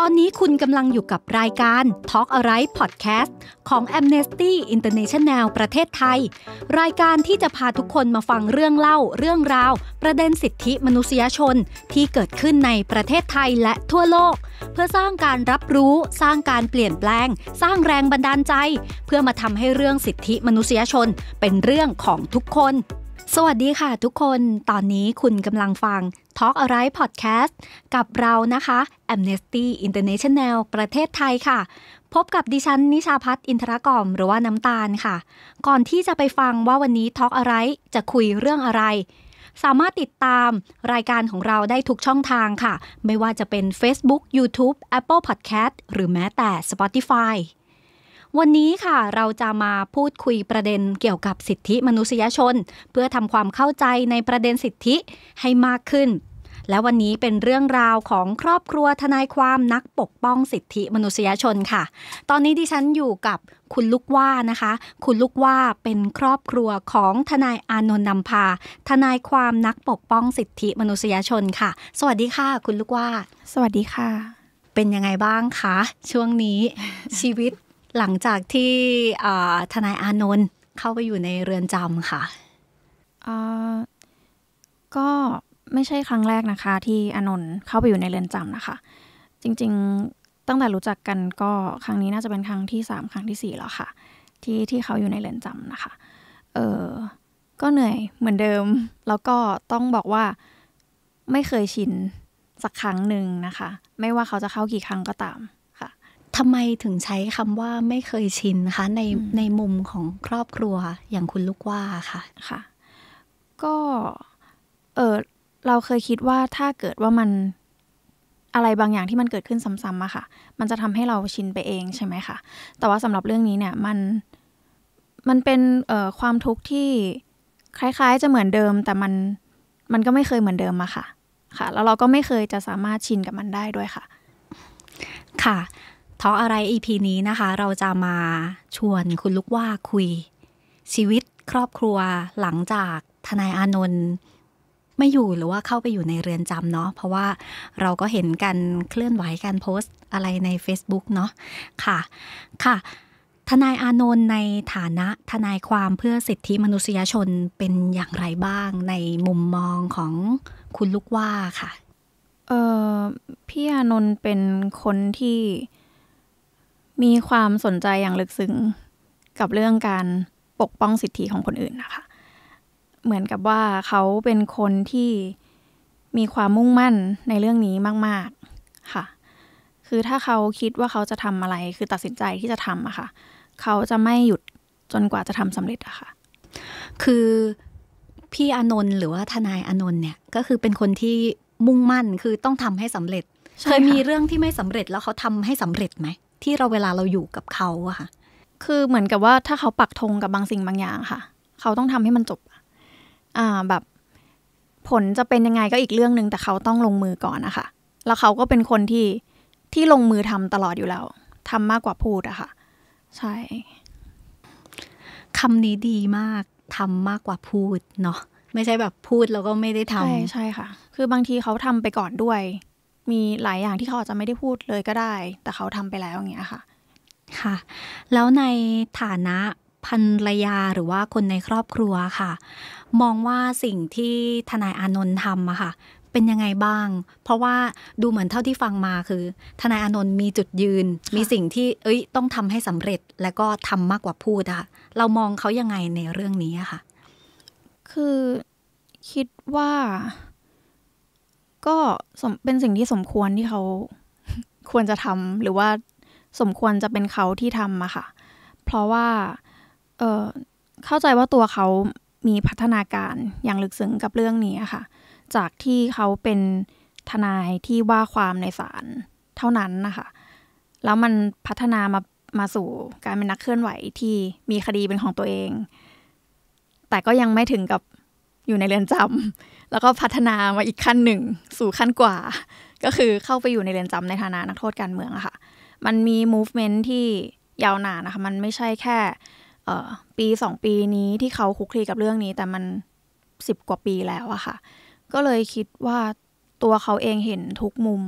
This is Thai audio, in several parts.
ตอนนี้คุณกำลังอยู่กับรายการ Talk a r i g h t Podcast ของ Amnesty International ประเทศไทย รายการที่จะพาทุกคนมาฟังเรื่องเล่าเรื่องราว ประเด็นสิทธิมนุษยชนที่เกิดขึ้นในประเทศไทยและทั่วโลก เพื่อสร้างการรับรู้สร้างการเปลี่ยนแปลง สร้างแรงบันดาลใจ เพื่อมาทำให้เรื่องสิทธิมนุษยชนเป็นเรื่องของทุกคนสวัสดีค่ะทุกคน ตอนนี้คุณกำลังฟัง Talk อะไพอดแคสต์กับเรานะคะ Amnesty International ประเทศไทยค่ะ พบกับดิฉัน นิชาพัฒน์อินทรกรมหรือว่าน้ำตาลค่ะ ก่อนที่จะไปฟังว่าวันนี้ Talk ะไรจะคุยเรื่องอะไร สามารถติดตามรายการของเราได้ทุกช่องทางค่ะ ไม่ว่าจะเป็น Facebook, YouTube, Apple Podcast หรือแม้แต่ Spotify วันนี้ค่ะเราจะมาพูดคุยประเด็นเกี่ยวกับสิทธิมนุษยชน เพื่อทำความเข้าใจในประเด็นสิทธิให้มากขึ้น และวันนี้เป็นเรื่องราวของครอบครัวทนายความนักปกป้องสิทธิมนุษยชนค่ะ ตอนนี้ดิฉันอยู่กับคุณลูกว่านะคะ คุณลูกว่าเป็นครอบครัวของทนายอานนท์นำพาทนายความนักปกป้องสิทธิมนุษยชนค่ะ สวัสดีค่ะ คุณลูกว่า สวัสดีค่ะ เป็นยังไงบ้างคะช่วงนี้ชีวิตหลังจากที่ทนายอานนท์เข้าไปอยู่ในเรือนจำค่ะก็ไม่ใช่ครั้งแรกนะคะ ที่อานนท์เข้าไปอยู่ในเรือนจำนะคะ จริงๆ ตั้งแต่รู้จักกันก็ครั้งนี้น่าจะเป็นครั้งที่ 3 ครั้งที่ 4 แล้วค่ะที่ที่เขาอยู่ในเรือนจำนะคะเออก็เหนื่อยเหมือนเดิม แล้วก็ต้องบอกว่าไม่เคยชินสักครั้งหนึ่งนะคะ ไม่ว่าเขาจะเข้ากี่ครั้งก็ตามทำไมถึงใช้คำว่าไม่เคยชินคะในในมุมของครอบครัวอย่างคุณลูกว่าค่ะค่ะ ก็เออเราเคยคิดว่าถ้าเกิดว่ามันอะไรบางอย่างที่มันเกิดขึ้นซ้ำๆอะค่ะ มันจะทำให้เราชินไปเองใช่ไหมคะแต่ว่าสำหรับเรื่องนี้เนี่ยมันมันเป็นเออความทุกข์ ที่คล้าย ๆ จะเหมือนเดิม แต่มันมันก็ไม่เคยเหมือนเดิมอะค่ะ ค่ะ แล้วเราก็ไม่เคยจะสามารถชินกับมันได้ด้วยค่ะ ค่ะท้ออะไร EP นี้นะคะ เราจะมาชวนคุณลูกว่าคุย ชีวิตครอบครัวหลังจากทนายอานนท์ไม่อยู่หรือว่าเข้าไปอยู่ในเรือนจำเนาะ เพราะว่าเราก็เห็นกันเคลื่อนไหวการโพสต์ อะไรใน Facebook เนาะค่ะ ค่ะ ทนายอานนท์ในฐานะ ทนายความเพื่อสิทธิมนุษยชนเป็นอย่างไรบ้าง ในมุมมองของคุณลูกว่าค่ะ เออพี่อานนท์เป็นคนที่มีความสนใจอย่างลึกซึ้งกับเรื่องการปกป้องสิทธิของคนอื่นนะคะ เหมือนกับว่าเขาเป็นคนที่มีความมุ่งมั่นในเรื่องนี้มาก ๆค่ะ คือถ้าเขาคิดว่าเขาจะทำอะไร คือตัดสินใจที่จะทำอะค่ะ เขาจะไม่หยุดจนกว่าจะทำสำเร็จอะค่ะ คือพี่อนนท์หรือว่าทนายอนนท์เนี่ย ก็คือเป็นคนที่มุ่งมั่น คือต้องทำให้สำเร็จ เคยมีเรื่องที่ไม่สำเร็จแล้วเขาทำให้สำเร็จไหมที่เราเวลาเราอยู่กับเขาอะค่ะ คือเหมือนกับว่าถ้าเขาปักธงกับบางสิ่งบางอย่างค่ะ เขาต้องทำให้มันจบ อ่าแบบ ผลจะเป็นยังไงก็อีกเรื่องหนึ่งแต่เขาต้องลงมือก่อนนะคะ แล้วเขาก็เป็นคนที่ที่ลงมือทำตลอดอยู่แล้ว ทำมากกว่าพูดอะค่ะ ใช่ คำนี้ดีมาก ทำมากกว่าพูดเนาะ ไม่ใช่แบบพูดแล้วก็ไม่ได้ทำใช่ ใช่ค่ะ คือบางทีเขาทำไปก่อนด้วยมีหลายอย่างที่เขาอาจจะไม่ได้พูดเลยก็ได้ แต่เขาทำไปแล้วอย่างเงี้ยค่ะ ค่ะ แล้วในฐานะภรรยาหรือว่าคนในครอบครัวค่ะ มองว่าสิ่งที่ทนายอานนท์ทำอะค่ะ เป็นยังไงบ้าง เพราะว่าดูเหมือนเท่าที่ฟังมาคือ ทนายอานนท์มีจุดยืน มีสิ่งที่เอ้ยต้องทำให้สำเร็จ แล้วก็ทำมากกว่าพูดอะเรามองเขายังไงในเรื่องนี้อะค่ะ คือคิดว่าก็เป็นสิ่งที่สมควรที่เขาควรจะทำหรือว่าสมควรจะเป็นเขาที่ทำอะค่ะเพราะว่าเเข้าใจว่าตัวเขามีพัฒนาการอย่างลึกซึ้งกับเรื่องนี้ค่ะ จากที่เขาเป็นทนายที่ว่าความในศาลเท่านั้นนะคะแล้วมันพัฒนามามาสู่การเป็นนักเคลื่อนไหวที่มีคดีเป็นของตัวเอง แต่ก็ยังไม่ถึงกับอยู่ในเรือนจำแล้วก็พัฒนามาอีกขั้นหนึ่งสู่ขั้นกว่า ก็คือเข้าไปอยู่ในเรือนจำในฐานะนักโทษการเมืองอะค่ะมันมี movement ที่ยาวนานนะคะมันไม่ใช่แค่ปีสองปีนี้ที่เขาคุกคีกับเรื่องนี้ แต่มันสิบกว่าปีแล้วอะค่ะ ก็เลยคิดว่าตัวเขาเองเห็นทุกมุม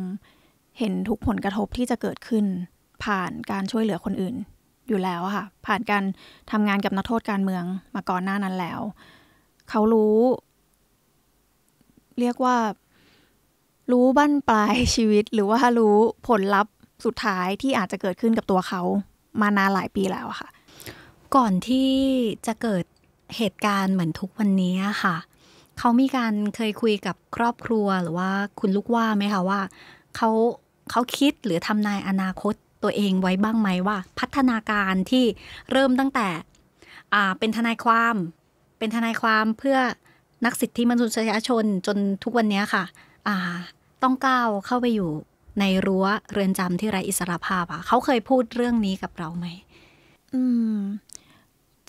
เห็นทุกผลกระทบที่จะเกิดขึ้น ผ่านการช่วยเหลือคนอื่นอยู่แล้วค่ะผ่านการทำงานกับนักโทษการเมืองมาก่อนหน้านั้นแล้ว เขารู้เรียกว่ารู้บั้นปลายชีวิตหรือว่ารู้ผลลัพธ์สุดท้ายที่อาจจะเกิดขึ้นกับตัวเขา มานานหลายปีแล้วค่ะ ก่อนที่จะเกิดเหตุการณ์เหมือนทุกวันนี้ค่ะเขามีการเคยคุยกับครอบครัวหรือว่าคุณลูกว่าไหมคะ ว่าเขาเขาคิดหรือทำนายอนาคตตัวเองไว้บ้างไหมว่า พัฒนาการที่เริ่มตั้งแต่เป็นทนายความ เป็นทนายความเพื่อนักสิทธิมนุษยชนจนทุกวันนี้ค่ะต้องก้าวเข้าไปอยู่ในรั้วเรือนจำที่ไรอิสรภาพอะเขาเคยพูดเรื่องนี้กับเราไหมอืม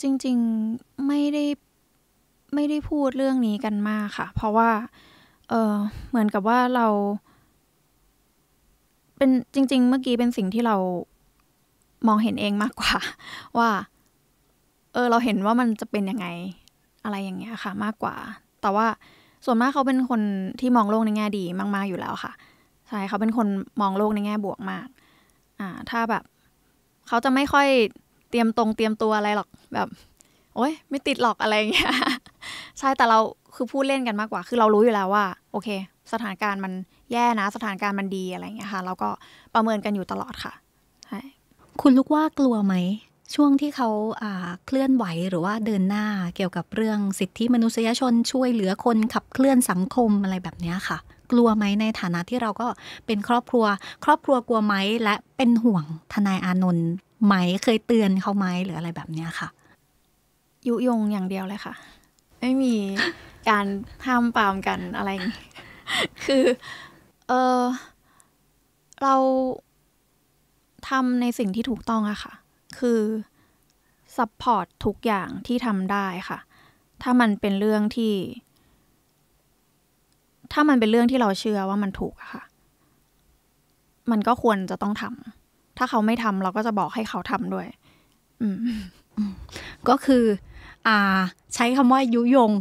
จริง ๆไม่ได้ ไม่ได้พูดเรื่องนี้กันมากค่ะ เพราะว่า เออเหมือนกับว่าเรา เป็นจริง ๆ เมื่อกี้เป็นสิ่งที่เรา มองเห็นเองมากกว่า ว่า เออ เราเห็นว่ามันจะเป็นยังไงอะไรอย่างเงี้ยค่ะ มากกว่า แต่ว่าส่วนมากเขาเป็นคนที่มองโลกในแง่ดีมาก ๆ อยู่แล้วค่ะใช่เขาเป็นคนมองโลกในแง่บวกมาก อ่า ถ้าแบบ เขาจะไม่ค่อยเตรียมตรง เตรียมตัวอะไรหรอกแบบ โอ๊ย ไม่ติดหรอกอะไรอย่างเงี้ยใช่แต่เราคือพูดเล่นกันมากกว่า คือเรารู้อยู่แล้วว่า โอเค สถานการณ์มันแย่นะสถานการณ์มันดีอะไรอย่างเงี้ยค่ะเราก็ประเมินกันอยู่ตลอดค่ะใช่คุณลูกว่ากลัวไหมช่วงที่เขาเคลื่อนไหวหรือว่าเดินหน้าเกี่ยวกับเรื่องสิทธิมนุษยชนช่วยเหลือคน ขับเคลื่อนสังคมอะไรแบบนี้ค่ะ กลัวไหมในฐานะที่เราก็เป็นครอบครัว ครอบครัวกลัวไหมและเป็นห่วงทนายอานนท์ไหมเคยเตือนเขาไหมหรืออะไรแบบนี้ค่ะ ยุยงอย่างเดียวเลยค่ะ ไม่มีการห้ามปามกันอะไร คือ เออ เราทำในสิ่งที่ถูกต้องอะค่ะคือซัพพอร์ตทุกอย่างที่ทำได้ค่ะถ้ามันเป็นเรื่องที่ ถ้ามันเป็นเรื่องที่เราเชื่อว่ามันถูกค่ะมันก็ควรจะต้องทำถ้าเขาไม่ทำเราก็จะบอกให้เขาทำด้วย อืมก็คือ อ่า ใช้คำว่ายุยง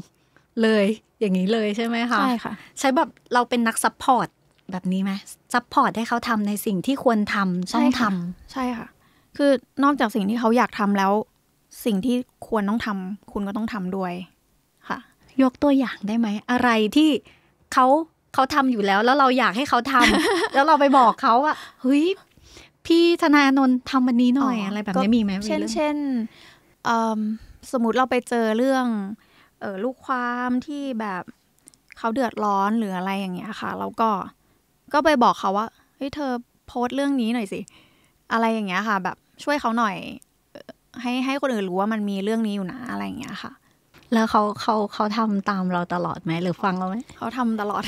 เลย อย่างนี้เลยใช่ไหมคะใช่ค่ะ ใช้แบบ เราเป็นนักซัพพอร์ต แบบนี้ไหมซัพพอร์ตให้เขาทำในสิ่งที่ควรทำต้องทำใช่ค่ะคือนอกจากสิ่งที่เขาอยากทำแล้ว สิ่งที่ควรต้องทำคุณก็ต้องทำด้วยค่ะ ยกตัวอย่างได้ไหมอะไรที่เขาเขาทำอยู่แล้วแล้วเราอยากให้เขาทำแล้วเราไปบอกเขาว่าเฮ้ยพี่ธนาอนนทำวันนี้หน่อยอะไรแบบนี้มีไหมเช่นเช่นสมมติเราไปเจอเรื่องเออลูกความที่แบบ เขาเดือดร้อน หรืออะไรอย่างเงี้ยค่ะ แล้วก็ก็ไปบอกเขาว่าเฮ้ยเธอโพสต์เรื่องนี้หน่อยสิ อะไรอย่างเงี้ยค่ะ แบบช่วยเขาหน่อยให้ให้คนอื่นรู้ว่ามันมีเรื่องนี้อยู่นะ อะไรอย่างเงี้ยค่ะ แล้วเขาเขาเขาทำตามเราตลอดไหมหรือฟังเราไหมเขาทำตลอด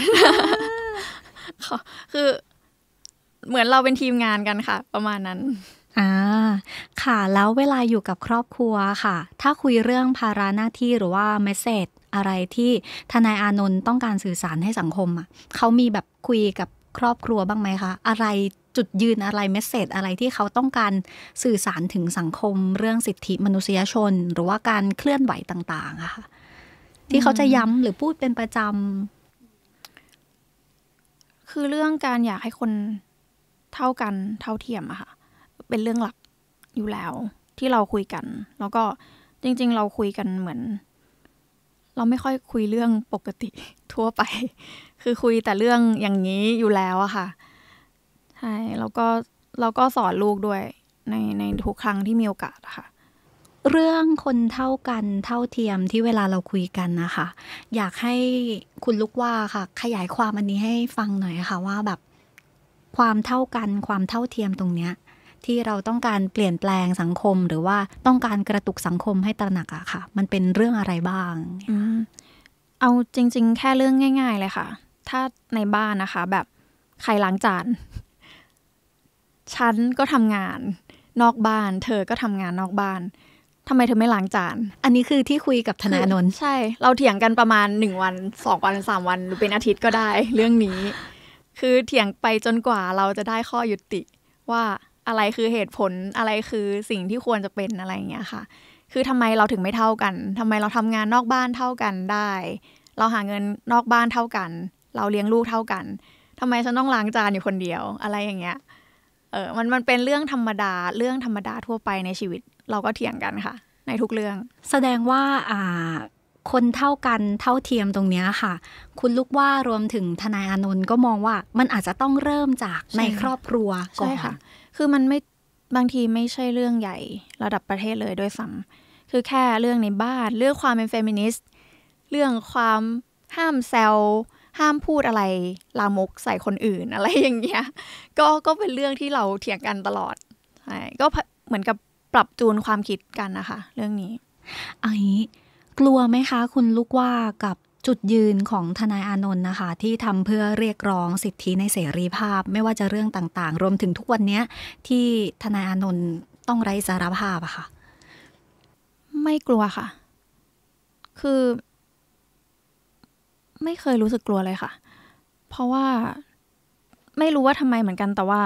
คือ เหมือนเราเป็นทีมงานกันค่ะ ประมาณนั้นอ่าค่ะแล้วเวลาอยู่กับครอบครัวค่ะ ถ้าคุยเรื่องภาระหน้าที่หรือว่าเมสเซจอะไรที่ทนายอานนท์ต้องการสื่อสารให้สังคมอ่ะเขามีแบบคุยกับครอบครัวบ้างไหมคะอะไรจุดยืนอะไรเมสเซจอะไรที่เขาต้องการสื่อสารถึงสังคมเรื่องสิทธิมนุษยชน หรือว่าการเคลื่อนไหวต่างๆอะค่ะที่เขาจะย้ำหรือพูดเป็นประจำคือเรื่องการอยากให้คนเท่ากันเท่าเทียมอะค่ะเป็นเรื่องหลักอยู่แล้ว ที่เราคุยกัน แล้วก็จริง ๆ เราคุยกันเหมือน เราไม่ค่อยคุยเรื่องปกติทั่วไป คือคุยแต่เรื่องอย่างนี้อยู่แล้วอะค่ะใช่แล้วก็เราก็สอนลูกด้วย ในในทุกครั้งที่มีโอกาสค่ะ เรื่องคนเท่ากันเท่าเทียมที่เวลาเราคุยกันนะคะ อยากให้คุณลูกว่าค่ะ ขยายความอันนี้ให้ฟังหน่อยค่ะ ว่าแบบ ความเท่ากัน ความเท่าเทียมตรงเนี้ย ที่เราต้องการเปลี่ยนแปลงสังคม หรือว่าต้องการกระตุกสังคมให้ตระหนักอะค่ะ มันเป็นเรื่องอะไรบ้างเอาจริงๆแค่เรื่องง่าย ๆ เลยค่ะ ถ้าในบ้านนะคะ แบบใครล้างจานฉันก็ทำงานนอกบ้าน เธอก็ทำงานนอกบ้านทำไมเธอไม่ล้างจาน อันนี้คือที่คุยกับธนาโนนใช่ เราเถียงกันประมาณหนึ่งวันสองวันสามวัน หรือเป็นอาทิตย์ก็ได้ เรื่องนี้ คือเถียงไปจนกว่าเราจะได้ข้อยุติ ว่าอะไรคือเหตุผลอะไรคือสิ่งที่ควรจะเป็นอะไรอย่างเงี้ยค่ะ คือทำไมเราถึงไม่เท่ากัน ทำไมเราทำงานนอกบ้านเท่ากันได้ เราหาเงินนอกบ้านเท่ากัน เราเลี้ยงลูกเท่ากัน ทำไมฉันต้องล้างจานอยู่คนเดียวอะไรอย่างเงี้ยเออมันมันเป็นเรื่องธรรมดา เรื่องธรรมดาทั่วไปในชีวิต เราก็เถียงกันค่ะในทุกเรื่อง แสดงว่าอ่า คนเท่ากันเท่าเทียมตรงนี้ค่ะ คุณลูกว่ารวมถึงทนายอนนท์ก็มองว่ามันอาจจะต้องเริ่มจากในครอบครัวก่อนค่ะ คือมันไม่บางทีไม่ใช่เรื่องใหญ่ระดับประเทศเลยด้วยซ้ำคือแค่เรื่องในบ้านเรื่องความเป็นเฟมินิสต์เรื่องความห้ามแซวห้ามพูดอะไรลามกใส่คนอื่นอะไรอย่างเงี้ย ก็ก็เป็นเรื่องที่เราเถียงกันตลอดใช่ก็เหมือนกับปรับจูนความคิดกันนะคะ เรื่องนี้ อันนี้ กลัวไหมคะคุณลูกว่ากับจุดยืนของทนายอานนท์นะคะ ที่ทำเพื่อเรียกร้องสิทธิในเสรีภาพ ไม่ว่าจะเรื่องต่าง ๆ รวมถึงทุกวันนี้ที่ทนายอานนท์ต้องไร้สารภาพอะคะ่ะ ไม่กลัวค่ะ คือไม่เคยรู้สึกกลัวเลยค่ะ เพราะว่าไม่รู้ว่าทำไมเหมือนกัน แต่ว่า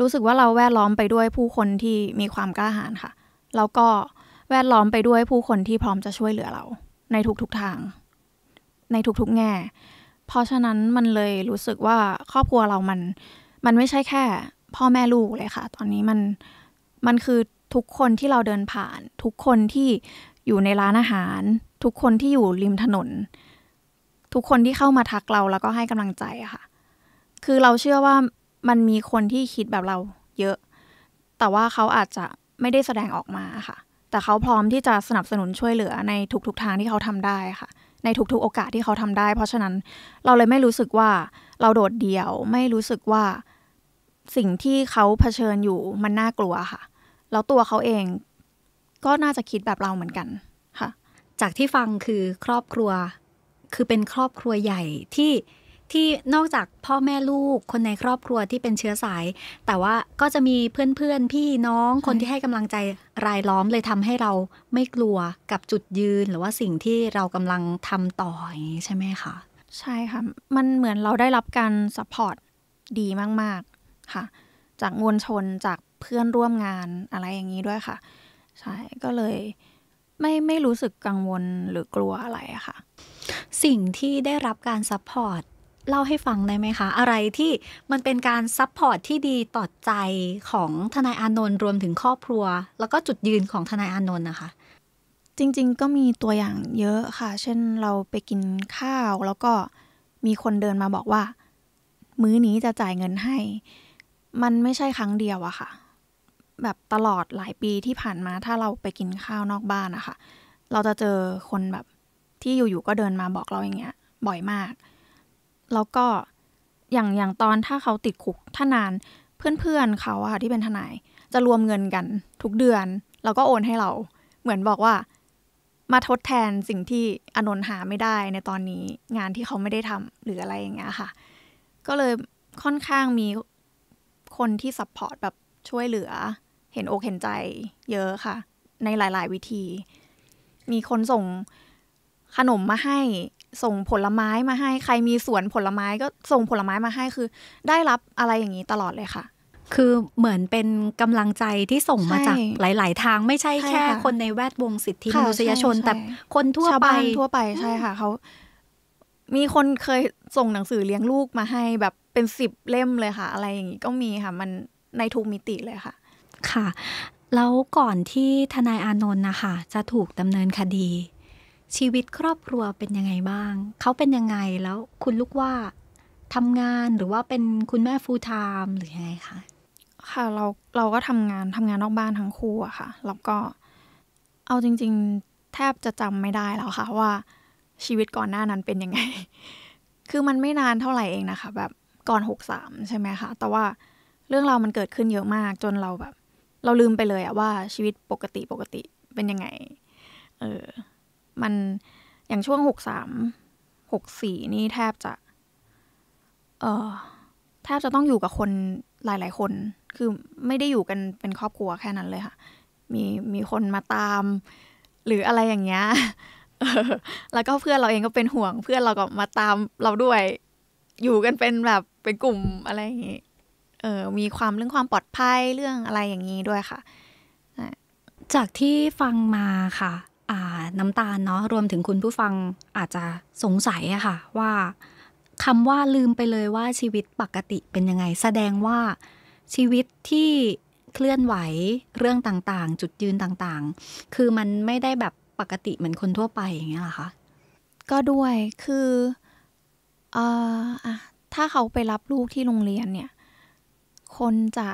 รู้สึกว่าเราแวดล้อมไปด้วยผู้คนที่มีความกล้าหาญค่ะ แล้วก็แวดล้อมไปด้วยผู้คนที่พร้อมจะช่วยเหลือเรา ในทุกๆทาง ในทุกๆแง่ เพราะฉะนั้นมันเลยรู้สึกว่าครอบครัวเรา มัน มันไม่ใช่แค่ พ่อแม่ลูกเลยค่ะ ตอนนี้มันมันคือทุกคนที่เราเดินผ่าน ทุกคนที่อยู่ในร้านอาหาร ทุกคนที่อยู่ริมถนนทุกคนที่เข้ามาทักเราแล้วก็ให้กำลังใจอะค่ะ คือเราเชื่อว่ามันมีคนที่คิดแบบเรา เยอะ แต่ว่าเขาอาจจะไม่ได้แสดงออกมาค่ะ แต่เขาพร้อมที่จะสนับสนุนช่วยเหลือในทุกๆทางที่เขาทำได้ค่ะ ในทุกๆโอกาสที่เขาทำได้ เพราะฉะนั้นเราเลยไม่รู้สึกว่าเราโดดเดี่ยว ไม่รู้สึกว่าสิ่งที่เขาเผชิญอยู่มันน่ากลัวค่ะ แล้วตัวเขาเองก็น่าจะคิดแบบเราเหมือนกันค่ะ จากที่ฟังคือครอบครัวคือเป็นครอบครัวใหญ่ที่ที่นอกจากพ่อแม่ลูกคนในครอบครัวที่เป็นเชื้อสาย แต่ว่าก็จะมีเพื่อนๆ พี่น้องคนที่ให้กำลังใจรายล้อมเลยทำให้เราไม่กลัวกับจุดยืน หรือว่าสิ่งที่เรากำลังทำต่ออย่างนี้ใช่ไหมคะใช่ค่ะมันเหมือนเราได้รับการสปอร์ตดีมากๆค่ะจากมวลชนจากเพื่อนร่วมงานอะไรอย่างนี้ด้วยค่ะใช่ก็เลยไม่ไม่รู้สึกกังวลหรือกลัวอะไรค่ะสิ่งที่ได้รับการซัพพอร์ตเล่าให้ฟังได้ไหมคะ อะไรที่มันเป็นการซัพพอร์ตที่ดีต่อใจของทนายอานนท์รวมถึงครอบครัว แล้วก็จุดยืนของทนายอานนท์นะคะ จริงๆก็มีตัวอย่างเยอะค่ะ เช่นเราไปกินข้าวแล้วก็มีคนเดินมาบอกว่า มื้อนี้จะจ่ายเงินให้ มันไม่ใช่ครั้งเดียวอะค่ะ แบบตลอดหลายปีที่ผ่านมาถ้าเราไปกินข้าวนอกบ้านอะค่ะเราจะเจอคนแบบที่อยู่ๆก็เดินมาบอกเราอย่างเงี้ย บ่อยมาก แล้วก็อย่างอย่างตอนถ้าเขาติดคุกถ้านานเพื่อนๆเขาอะค่ะ ที่เป็นทนายจะรวมเงินกัน ทุกเดือน แล้วก็โอนให้เรา เหมือนบอกว่ามาทดแทนสิ่งที่อนนท์หาไม่ได้ในตอนนี้งานที่เขาไม่ได้ทำหรืออะไรอย่างเงี้ยค่ะ ก็เลยค่อนข้างมีคนที่ซัพพอร์ตแบบช่วยเหลือ เห็นอกเห็นใจเยอะค่ะ ในหลายๆ วิธี มีคนส่งขนมมาให้ส่งผลไม้มาให้ ใครมีสวนผลไม้ก็ส่งผลไม้มาให้คือ ได้รับอะไรอย่างนี้ตลอดเลยค่ะ คือเหมือนเป็นกำลังใจที่ส่งมาจากหลาย ๆ ทางไม่ใช่แค่คนในแวดวงสิทธิมนุษยชน แต่คนทั่วไปทั่วไปใช่ค่ะเขามีคนเคยส่งหนังสือเลี้ยงลูกมาให้ แบบเป็นสิบเล่มเลยค่ะ อะไรอย่างนี้ก็มีค่ะ มันในทุกมิติเลยค่ะ ค่ะ แล้วก่อนที่ทนายอานนท์นะคะจะถูกดำเนินคดีชีวิตครอบครัวเป็นยังไงบ้าง เขาเป็นยังไงแล้วคุณลูกว่าทำงานหรือว่าเป็นคุณแม่ฟูลไทม์หรือยังไงคะ ค่ะ เราเราก็ทำงานทำงานนอกบ้านทั้งคู่อะค่ะ แล้วก็เอาจริง ๆแทบจะจำไม่ได้แล้วค่ะ ว่า ชีวิตก่อนหน้านั้นเป็นยังไง คือมันไม่นานเท่าไหร่เองนะคะแบบ ก่อนหกสามใช่ไหมคะ แต่ว่าเรื่องเรามันเกิดขึ้นเยอะมาก จนเราแบบ เราลืมไปเลยอะว่าชีวิตปกติปกติเป็นยังไง เออมันอย่างช่วงหกสามหกสี่นี่แทบจะ เออแทบจะต้องอยู่กับคนหลาย ๆ คน คือไม่ได้อยู่กันเป็นครอบครัวแค่นั้นเลยค่ะมีมีคนมาตาม หรืออะไรอย่างเงี้ยแล้วก็เพื่อนเราเองก็เป็นห่วง เพื่อนเราก็มาตามเราด้วย อยู่กันเป็นแบบเป็นกลุ่มอะไรอย่างงี้เออมีความเรื่องความปลอดภัยเรื่องอะไรอย่างนี้ด้วยค่ะ จากที่ฟังมาค่ะน้ำตาลเนาะรวมถึงคุณผู้ฟังอาจจะสงสัยอะค่ะว่าคำว่าลืมไปเลยว่าชีวิตปกติเป็นยังไง แสดงว่าชีวิตที่เคลื่อนไหวเรื่องต่างๆ จุดยืนต่างๆ คือมันไม่ได้แบบปกติเหมือนคนทั่วไปอย่างเงี้ยหรอคะก็ด้วยคือเอ่อถ้าเขาไปรับลูกที่โรงเรียนเนี่ยคนจะ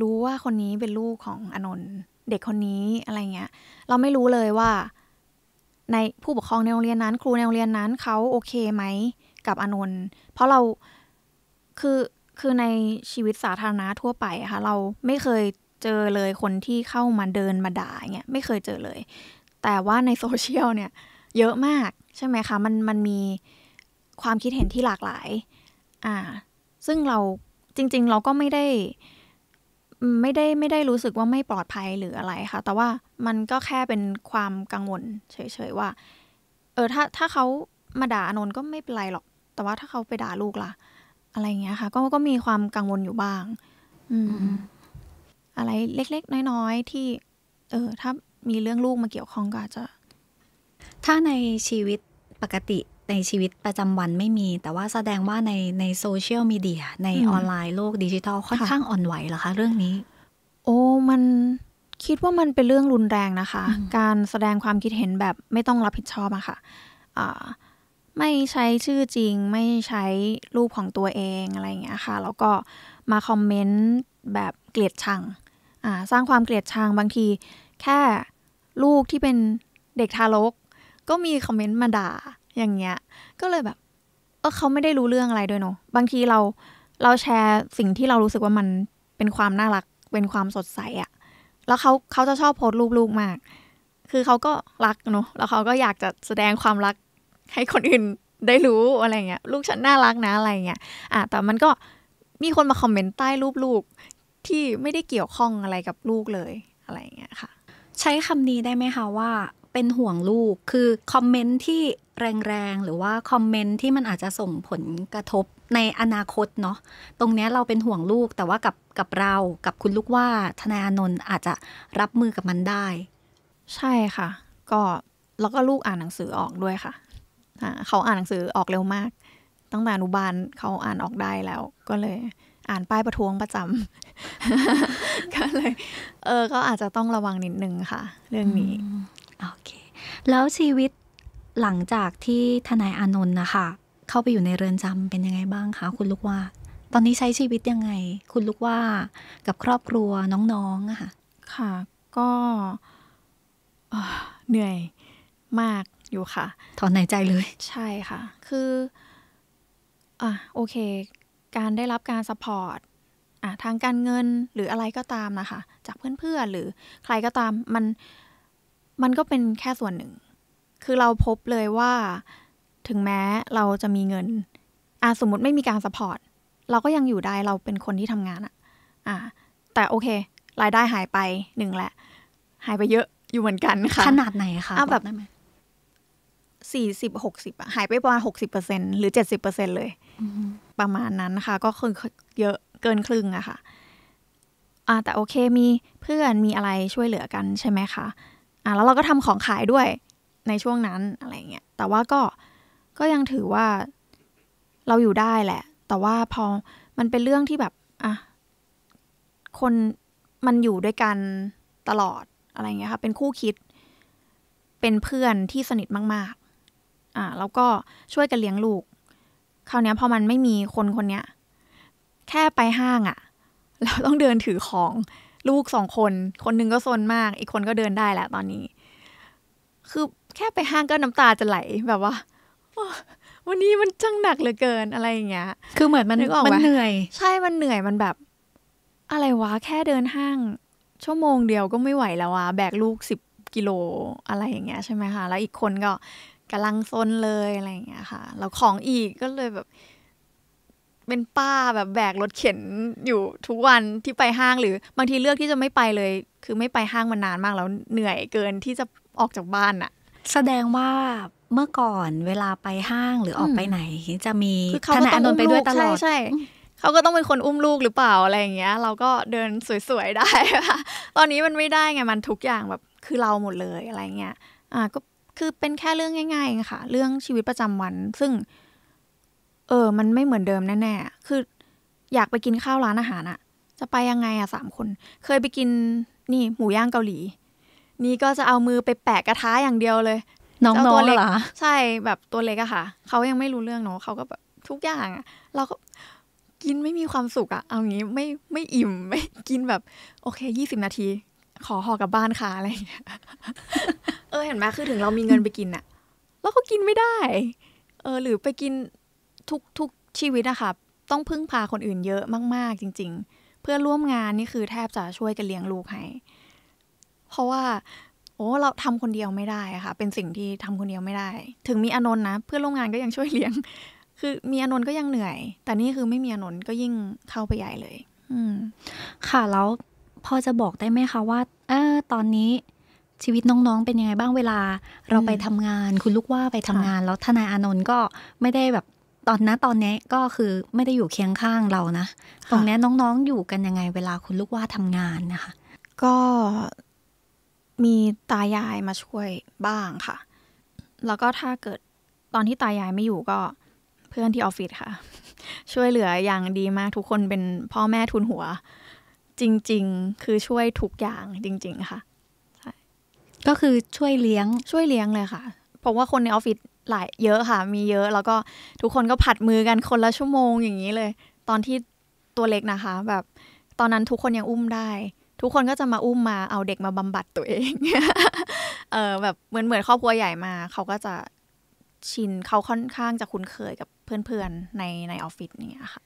รู้ว่าคนนี้เป็นลูกของอนนท์เด็กคนนี้อะไรเงี้ยเราไม่รู้เลยว่า ในผู้ปกครองในโรงเรียนนั้น ครูในโรงเรียนนั้นเขาโอเคไหมกับอนนท์เพราะเราคือคือในชีวิตสาธารณะทั่วไปอะค่ะเราไม่เคยเจอเลยคนที่เข้ามาเดินมาด่าเงี้ยไม่เคยเจอเลย แต่ว่าในโซเชียลเนี่ย เยอะมากใช่ไหมคะมันมันมีความคิดเห็นที่หลากหลาย อ่า ซึ่งเราจริงๆ เราก็ไม่ได้ไม่ได้ไม่ได้รู้สึกว่าไม่ปลอดภัยหรืออะไรค่ะ แต่ว่ามันก็แค่เป็นความกังวล เฉยๆว่า เออ ถ้าถ้าเขามาด่าอนนท์ก็ไม่เป็นไรหรอก แต่ว่าถ้าเขาไปด่าลูกล่ะ อะไรเงี้ยค่ะก็ก็มีความกังวลอยู่บ้าง อืม อะไรเล็กๆน้อยๆที่ เออ ถ้ามีเรื่องลูกมาเกี่ยวข้องก็จะ ถ้าในชีวิตปกติในชีวิตประจำวันไม่มีแต่ว่าแสดงว่าในในโซเชียลมีเดียในออนไลน์โลกดิจิทัลค่อนข้างอ่อนไหวเหรอคะเรื่องนี้ โอ้มันคิดว่ามันเป็นเรื่องรุนแรงนะคะ การแสดงความคิดเห็นแบบไม่ต้องรับผิดชอบอะค่ะไม่ใช้ชื่อจริงไม่ใช้รูปของตัวเองอะไรอย่างเงี้ยค่ะ แล้วก็มาคอมเมนต์แบบเกลียดชังสร้างความเกลียดชังบางที แค่ลูกที่เป็นเด็กทารกก็มีคอมเมนต์มาด่าอย่างเงี้ย ก็เลยแบบ เออเขาไม่ได้รู้เรื่องอะไรด้วยเนาะ บางทีเรา เราแชร์สิ่งที่เรารู้สึกว่ามันเป็นความน่ารัก เป็นความสดใสอะแล้วเขาเขาจะชอบโพสต์รูปลูกมาก คือเขาก็รักเนาะ แล้วเขาก็อยากจะแสดงความรัก ให้คนอื่นได้รู้อะไรเงี้ย ลูกฉันน่ารักนะอะไรเงี้ย อ่ะแต่มันก็มีคนมาคอมเมนต์ใต้รูปลูกที่ไม่ได้เกี่ยวข้องอะไรกับลูกเลยอะไรเงี้ยค่ะ ใช้คำนี้ได้ไหมคะว่าเป็นห่วงลูก คือคอมเมนต์ที่แรงๆ หรือว่าคอมเมนต์ที่มันอาจจะส่งผลกระทบในอนาคตเนาะ ตรงนี้เราเป็นห่วงลูก แต่ว่ากับกับเรา กับคุณลูกว่าธนาอนนท์อาจจะรับมือกับมันได้ ใช่ค่ะ ก็แล้วก็ลูกอ่านหนังสือออกด้วยค่ะ เขาอ่านหนังสือออกเร็วมาก ตั้งแต่อนุบาลเขาอ่านออกได้แล้ว ก็เลย อ่านป้ายประท้วงประจำก็เลย เออ ก็อาจจะต้องระวังนิดนึงค่ะ เรื่องนี้โอเค แล้วชีวิตหลังจากที่ทนายอานนท์นะคะเข้าไปอยู่ในเรือนจำเป็นยังไงบ้างคะ คุณลูกว่า ตอนนี้ใช้ชีวิตยังไง คุณลูกว่ากับครอบครัวน้องๆอะค่ะ ค่ะ ก็เหนื่อยมากอยู่ค่ะ ถอนหายใจเลย ใช่ค่ะ คืออ่ะโอเคการได้รับการสปอร์ตอ่ะทางการเงินหรืออะไรก็ตามนะคะจากเพื่อนๆหรือใครก็ตามมันมันก็เป็นแค่ส่วนหนึ่ง คือเราพบเลยว่า ถึงแม้เราจะมีเงินอ่าสมมติไม่มีการสปอร์ต เราก็ยังอยู่ได้เราเป็นคนที่ทำงานอะอ่า แต่โอเค รายได้หายไปหนึ่งแหละ หายไปเยอะอยู่เหมือนกันค่ะ ขนาดไหนคะอ่แบบสี่สิบหกสิบหายไปประมาณหกสิบเปอร์เซ็นหรือเจ็ดสิบเปอร์เซ็นเลย ประมาณนั้นนะคะ ก็คือเยอะเกินครึ่งอะค่ะ อ่า แต่โอเคมีเพื่อนมีอะไรช่วยเหลือกันใช่ไหมคะอ่ะแล้วเราก็ทำของขายด้วยในช่วงนั้นอะไรเงี้ยแต่ว่าก็ก็ยังถือว่าเราอยู่ได้แหละ แต่ว่าพอมันเป็นเรื่องที่แบบอ่ะคนมันอยู่ด้วยกันตลอดอะไรเงี้ยค่ะ เป็นคู่คิด เป็นเพื่อนที่สนิทมากๆ อ่า แล้วก็ช่วยกันเลี้ยงลูกคราวนี้พอมันไม่มีคนคนเนี้ยแค่ไปห้างอะ่ะเราต้องเดินถือของลูกสองคนคนนึงก็ซนมาก อีกคนก็เดินได้แหละตอนนี้ คือแค่ไปห้างก็น้ำตาจะไหล แบบว่าวันนี้มันช่างหนักเหลือเกินอะไรอย่างเงี้ย คือเหมือนมันนึกออกมันเหนื่อยใช่มันเหนื่อยมันแบบ อะไรวะแค่เดินห้าง ชั่วโมงเดียวก็ไม่ไหวแล้วอะแบกลูกสิบกิโลอะไรอย่างเงี้ย ใช่ไหมคะแล้วอีกคนก็กำลังซนเลยอะไรอย่างเงี้ยค่ะแล้วของอีกก็เลยแบบเป็นป้าแบบแบกรถเข็นอยู่ทุกวันที่ไปห้างหรือบางทีเลือกที่จะไม่ไปเลย คือไม่ไปห้างมานานมาก แล้วเหนื่อยเกินที่จะออกจากบ้านอะแสดงว่าเมื่อก่อนเวลาไปห้างหรือออกไปไหน จะมีทนาอนนไปด้วยตลอดใช่เขาก็ต้องเป็นคนอุ้มลูกหรือเปล่าอะไรอย่างเงี้ยเราก็เดินสวย ๆ ได้ตอนนี้มันไม่ได้ไงมันทุกอย่างแบบ คือเราหมดเลยอะไรเงี้ย อ่า ก็คือเป็นแค่เรื่องง่าย ๆ ค่ะ เรื่องชีวิตประจำวัน ซึ่งเออ มันไม่เหมือนเดิมแน่ๆ คือ อยากไปกินข้าวร้านอาหารอะจะไปยังไงอะสามคน เคยไปกินนี่หมูย่างเกาหลี นี่ก็จะเอามือไปแปะกระทะอย่างเดียวเลย น้องตัวเล็กใช่แบบตัวเล็กอะค่ะ เขายังไม่รู้เรื่องเนาะเขาก็แบบทุกอย่างอะเราก็กินไม่มีความสุขอะเอางี้ไม่ไม่อิ่มไม่กินแบบ โอเคยี่สิบนาที ขอห่อกับบ้านค่ะอะไรอย่างเงี้ย เออเห็นไหมคือถึงเรามีเงินไปกินอะแล้วก็กินไม่ได้ เออ หรือไปกินทุกทุกชีวิตนะคะต้องพึ่งพาคนอื่นเยอะมากๆจริง ๆ เพื่อร่วมงานนี่คือแทบจะช่วยกันเลี้ยงลูกให้ เพราะว่า โอ้ เราทำคนเดียวไม่ได้ะค่ะเป็นสิ่งที่ทำคนเดียวไม่ได้ ถึงมีอนนท์นะเพื่อร่วมงานก็ยังช่วยเลี้ยง คือมีอนนท์ก็ยังเหนื่อย แต่นี่คือไม่มีอนนท์ก็ยิ่งเข้าไปใหญ่เลย อืมค่ะแล้วพอจะบอกได้ไหมคะว่า เออ ตอนนี้ชีวิตน้องๆ เป็นยังไงบ้างเวลาเราไปทำงาน คุณลูกว่าไปทำงาน แล้วทนายอานนท์ก็ไม่ได้แบบตอนนั้นตอนนี้ก็คือไม่ได้อยู่เคียงข้างเรานะตรงนี้น้องๆอยู่กันยังไง เวลาคุณลูกว่าทำงานนะคะ ก็มีตายายมาช่วยบ้างค่ะ แล้วก็ถ้าเกิดตอนที่ตายายไม่อยู่ก็เพื่อนที่ออฟฟิศค่ะ ช่วยเหลืออย่างดีมากทุกคนเป็นพ่อแม่ทุนหัว จริง ๆ คือช่วยทุกอย่างจริง ๆ ค่ะก็คือช่วยเลี้ยงช่วยเลี้ยงเลยค่ะ เพราะว่าคนในออฟฟิศหลายเยอะค่ะมีเยอะแล้วก็ทุกคนก็ผัดมือกันคนละชั่วโมงอย่างนี้เลย ตอนที่ตัวเล็กนะคะ แบบตอนนั้นทุกคนยังอุ้มได้ ทุกคนก็จะมาอุ้มมาเอาเด็กมาบำบัดตัวเองเออ แบบเหมือนเหมือนครอบครัวใหญ่มา เขาก็จะชินเขาค่อนข้างจะคุ้นเคยกับเพื่อนๆในในออฟฟิศเนี่ยค่ะ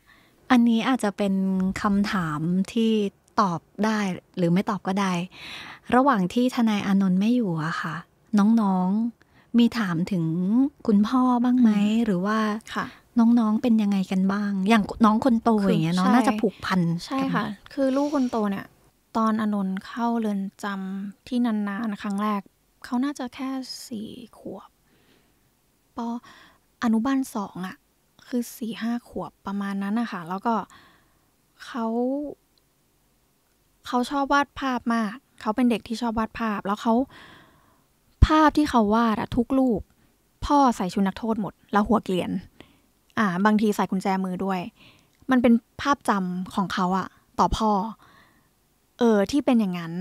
อันนี้อาจจะเป็นคำถามที่ตอบได้ หรือไม่ตอบก็ได้ ระหว่างที่ทนายอานนท์ไม่อยู่อะค่ะ น้องๆมีถามถึงคุณพ่อบ้างไหมหรือว่าน้อง ๆ เป็นยังไงกันบ้าง อย่างน้องคนโตอย่างเงี้ยเนาะน่าจะผูกพันใช่ค่ะ คือลูกคนโตเนี่ย ตอนอนนท์เข้าเรือนจำที่นานๆ ครั้งแรก เขาน่าจะแค่สี่ขวบปออนุบาลสองอ่ะ คือสี่ห้าขวบประมาณนั้นนะคะแล้วก็เขา เขาชอบวาดภาพมาก เขาเป็นเด็กที่ชอบวาดภาพ แล้วเขาภาพที่เขาวาดอะทุกรูป พ่อใส่ชุดนักโทษหมด แล้วหัวเกลียน อ่า บางทีใส่กุญแจมือด้วย มันเป็นภาพจำของเขาอะต่อพ่อ เออที่เป็นอย่างนั้น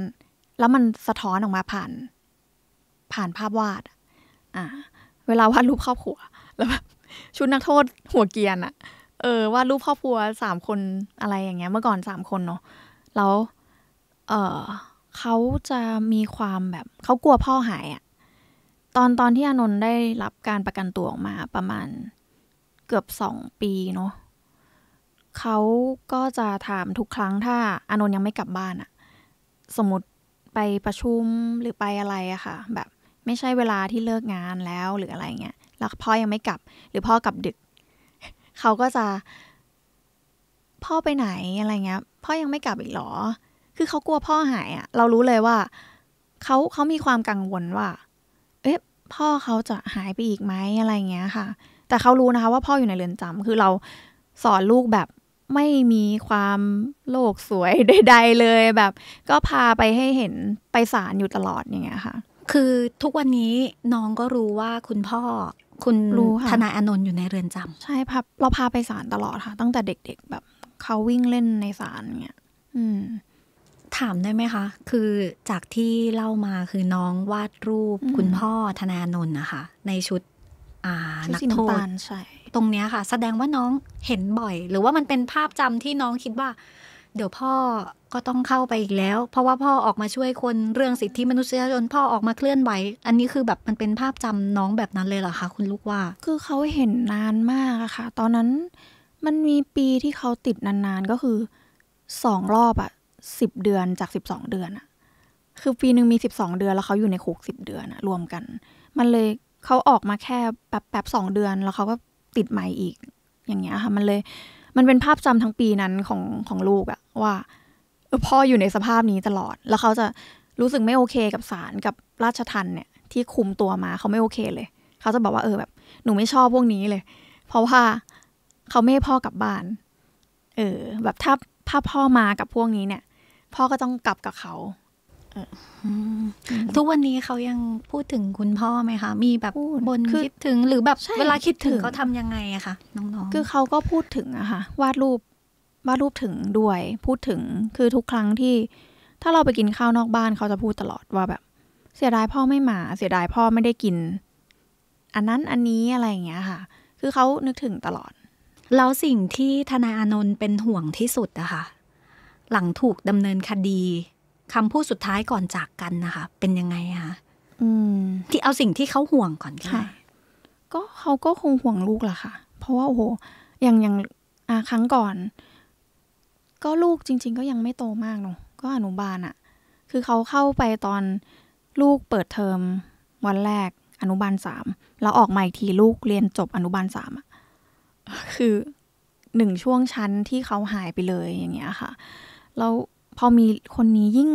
แล้วมันสะท้อนออกมาผ่าน ผ่านภาพวาด อ่าเวลาวาดรูปครอบครัว แล้วแบบชุดนักโทษหัวเกียนอะเออวาดรูปครอบครัวสามคนอะไรอย่างเงี้ย เมื่อก่อนสามคนเนาะแล้ว เออเขาจะมีความแบบ เขากลัวพ่อหายอะะตอน ตอนที่อนนท์ได้รับการประกันตัวออกมาประมาณเกือบสองปีเนาะเขาก็จะถามทุกครั้งถ้าอานนท์ยังไม่กลับบ้านอะสมมติไปประชุมหรือไปอะไรอะค่ะ แบบไม่ใช่เวลาที่เลิกงานแล้วหรืออะไรเงี้ยแล้วพ่อยังไม่กลับ หรือพ่อกลับดึก เขาก็จะพ่อไปไหนอะไรเงี้ยพ่อยังไม่กลับอีกหรอ คือเขากลัวพ่อหายอะเรารู้เลยว่าเขาเขามีความกังวลว่าพ่อเขาจะหายไปอีกไหมอะไรเงี้ยค่ะ แต่เขารู้นะคะ ว่าพ่ออยู่ในเรือนจำ คือเราสอนลูกแบบไม่มีความโลกสวยใดๆ เลยแบบ ก็พาไปให้เห็นไปศาลอยู่ตลอดอย่างเงี้ยค่ะ คือทุกวันนี้น้องก็รู้ว่าคุณพ่อคุณรู้ทนายอนนท์อยู่ในเรือนจำ ใช่พบเราพาไปศาลตลอดค่ะตั้งแต่เด็ก ๆ แบบเขาวิ่งเล่นในศาลเงี้ยอืมถามได้ไหมคะ คือจากที่เล่ามาคือน้องวาดรูปคุณพ่อธนาโนนนะคะในชุดนักโทษตรงเนี้ยค่ะ แสดงว่าน้องเห็นบ่อย หรือว่ามันเป็นภาพจำที่น้องคิดว่า เดี๋ยวพ่อก็ต้องเข้าไปอีกแล้ว เพราะว่าพ่อออกมาช่วยคน เรื่องสิทธิมนุษยชนพ่อออกมาเคลื่อนไหว อันนี้คือแบบมันเป็นภาพจำน้องแบบนั้นเลยเหรอคะคุณลูกว่าคือเขาเห็นนานมากอะค่ะตอนนั้นมันมีปีที่เขาติดนานๆก็คือสองรอบอะสิบเดือนจากสิบสองเดือนอะคือปีหนึ่งมีสิบสองเดือนแล้วเขาอยู่ในคุกสิบเดือนอะรวมกัน มันเลยเขาออกมาแค่แป๊บแป๊บสองเดือนแล้วเขาก็ติดใหม่อีก อย่างเงี้ย ค่ะ มันเลย มันเป็นภาพจำทั้งปีนั้นของของลูกอะว่าพ่ออยู่ในสภาพนี้ตลอด แล้วเขาจะรู้สึกไม่โอเคกับศาลกับราชทันเนี่ย ที่คุมตัวมา เขาไม่โอเคเลย เขาจะบอกว่าเออแบบหนูไม่ชอบพวกนี้เลย เพราะว่าเขาไม่ให้พ่อกลับบ้าน เออ แบบถ้าถ้าพ่อมากับพวกนี้เนี่ยพ่อก็ต้องกลับกับเขาทุกวันนี้เขายังพูดถึงคุณพ่อไหมคะ มีแบบบนคิดถึงหรือแบบเวลาคิดถึงเขาทำยังไงอะคะน้องๆคือเขาก็พูดถึงอะค่ะวาดรูปวาดรูปถึงด้วย พูดถึง คือทุกครั้งที่ ถ้าเราไปกินข้าวนอกบ้านเขาจะพูดตลอดว่าแบบ เสียดายพ่อไม่มา เสียดายพ่อไม่ได้กิน อันนั้นอันนี้อะไรอย่างเงี้ยค่ะ คือเขานึกถึงตลอด แล้วสิ่งที่ทนายอานนท์เป็นห่วงที่สุดอะค่ะหลังถูกดำเนินคดีคำพูดสุดท้ายก่อนจากกันนะคะ เป็นยังไงคะที่เอาสิ่งที่เขาห่วงก่อนค่ะก็เขาก็คงห่วงลูกแหละค่ะ เพราะว่าโอ้โหอย่างอย่างครั้งก่อน ก็ลูกจริงๆก็ยังไม่โตมากเนาะก็อนุบาลอะคือเขาเข้าไปตอนลูกเปิดเทอมวันแรกอนุบาลสามแล้วออกมาอีกทีลูกเรียนจบอนุบาลสามอะคือหนึ่งช่วงชั้นที่เขาหายไปเลยอย่างเงี้ย ค่ะแล้วพอมีคนนี้ยิ่ง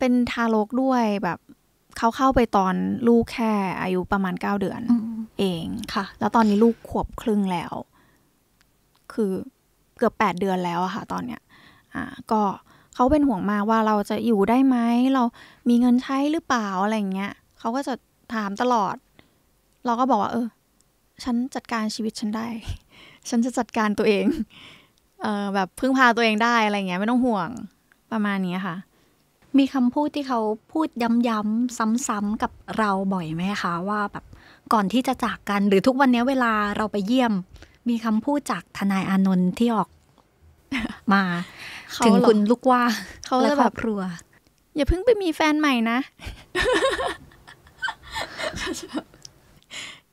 เป็นทารกด้วยแบบเขาเข้าไปตอนลูกแค่อายุประมาณเก้าเดือน เองค่ะ แล้วตอนนี้ลูกขวบครึ่งแล้ว คือเกือบแปดเดือนแล้วอะค่ะตอนเนี้ยอ่า ก็เขาเป็นห่วงมากว่าเราจะอยู่ได้ไหมเรามีเงินใช้หรือเปล่าอะไรเงี้ยเขาก็จะถามตลอด เราก็บอกว่าเออ ฉันจัดการชีวิตฉันได้ ฉันจะจัดการตัวเองเออแบบพึ่งพาตัวเองได้อะไรเงี้ย ไม่ต้องห่วง ประมาณนี้ค่ะ มีคำพูดที่เขาพูดย้ำๆซ้ำๆกับเราบ่อยไหมคะ ว่าแบบก่อนที่จะจากกันหรือทุกวันนี้เวลาเราไปเยี่ยม มีคำพูดจากทนายอานนท์ที่ออก มาถึงคุณลูกว่าเขาจะแบบรัว อย่าเพิ่งไปมีแฟนใหม่นะ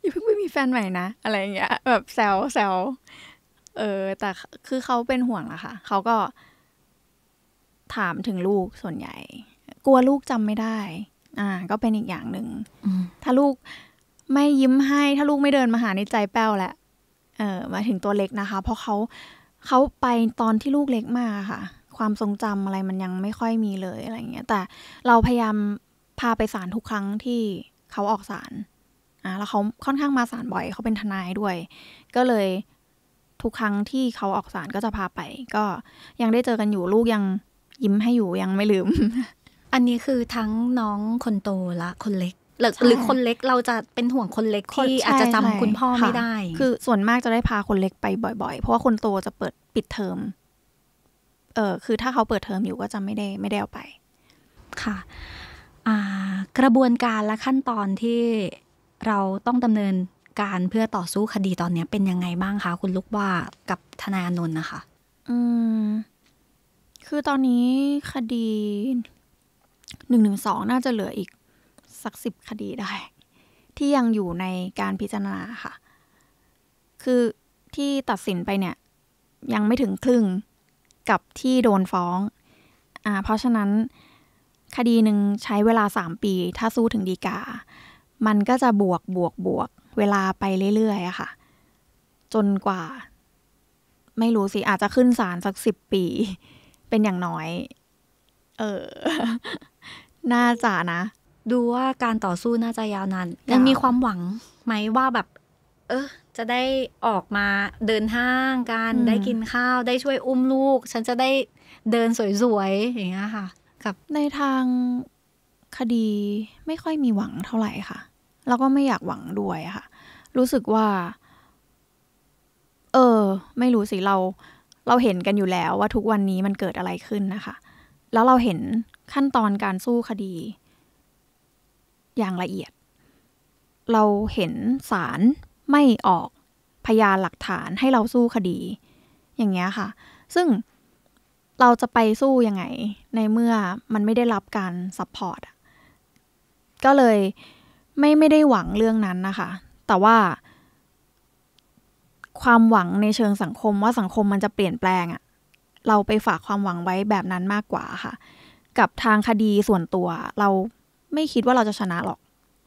อย่าเพิ่งไปมีแฟนใหม่นะอะไรอย่างเงี้ย แบบแซวแซวเออ แต่คือเขาเป็นห่วงอะค่ะ เขาก็ถามถึงลูกส่วนใหญ่ กลัวลูกจำไม่ได้ อ่า ก็เป็นอีกอย่างหนึ่ง ถ้าลูกไม่ยิ้มให้ ถ้าลูกไม่เดินมาหาในใจแป้วแหละ เออ มาถึงตัวเล็กนะคะ เพราะเขาเขาไปตอนที่ลูกเล็กมากค่ะ ความทรงจำอะไรมันยังไม่ค่อยมีเลยอะไรเงี้ย แต่เราพยายามพาไปศาลทุกครั้งที่เขาออกศาล อ่า แล้วเขาค่อนข้างมาศาลบ่อย เขาเป็นทนายด้วย ก็เลยทุกครั้งที่เขาออกสารก็จะพาไป ก็ยังได้เจอกันอยู่ลูกยังยิ้มให้อยู่ยังไม่ลืม อันนี้คือทั้งน้องคนโตและ คนเล็กหรือหรือคนเล็กเราจะเป็นห่วงคนเล็กที่อาจจะจำคุณพ่อไม่ได้ คือส่วนมากจะได้พาคนเล็กไปบ่อย ๆ เพราะว่าคนโตจะเปิดปิดเทอมเออคือถ้าเขาเปิดเทอมอยู่ก็จะไม่ได้ไม่ได้เอาไป ค่ะ อ่า กระบวนการและขั้นตอนที่เราต้องดำเนินการเพื่อต่อสู้คดีตอนนี้เป็นยังไงบ้างคะ คุณลูกว่ากับทนายอนนท์นะคะ อืมคือตอนนี้คดีหนึ่งหนึ่งสองน่าจะเหลืออีกสักสิบคดีได้ ที่ยังอยู่ในการพิจารณาค่ะ คือที่ตัดสินไปเนี่ย ยังไม่ถึงครึ่งกับที่โดนฟ้อง อ่า เพราะฉะนั้น คดีหนึ่งใช้เวลาสามปีถ้าสู้ถึงดีกา มันก็จะบวกบวกบวกเวลาไปเรื่อยๆอะค่ะ จนกว่า ไม่รู้สิอาจจะขึ้นศาลสักสิบปี เป็นอย่างน้อย เออ น่าจะนะ ดูว่าการต่อสู้น่าจะยาวนานยังมีความหวังไหมว่าแบบ เออจะได้ออกมาเดินห้างกัน ได้กินข้าวได้ช่วยอุ้มลูก ฉันจะได้เดินสวย ๆ อย่างเงี้ยค่ะ กับในทางคดี ไม่ค่อยมีหวังเท่าไหร่ค่ะแล้วก็ไม่อยากหวังด้วยค่ะ รู้สึกว่า เออไม่รู้สิเรา เราเห็นกันอยู่แล้วว่าทุกวันนี้มันเกิดอะไรขึ้นนะคะ แล้วเราเห็นขั้นตอนการสู้คดี อย่างละเอียด เราเห็นสารไม่ออกพยานหลักฐานให้เราสู้คดี อย่างเงี้ยค่ะ ซึ่งเราจะไปสู้ยังไงในเมื่อมันไม่ได้รับการซัพพอร์ตก็เลยไม่ไม่ได้หวังเรื่องนั้นนะคะ แต่ว่า ความหวังในเชิงสังคม ว่าสังคมมันจะเปลี่ยนแปลงอะเราไปฝากความหวังไว้แบบนั้นมากกว่าค่ะ กับทางคดีส่วนตัว เราไม่คิดว่าเราจะชนะหรอก